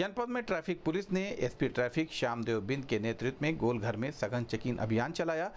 जनपद में traffic police ने एसपी ट्रैफिक श्यामदेव बिंद के नेतृत्व में गोलघर में सघन चेकिंग अभियान चलाया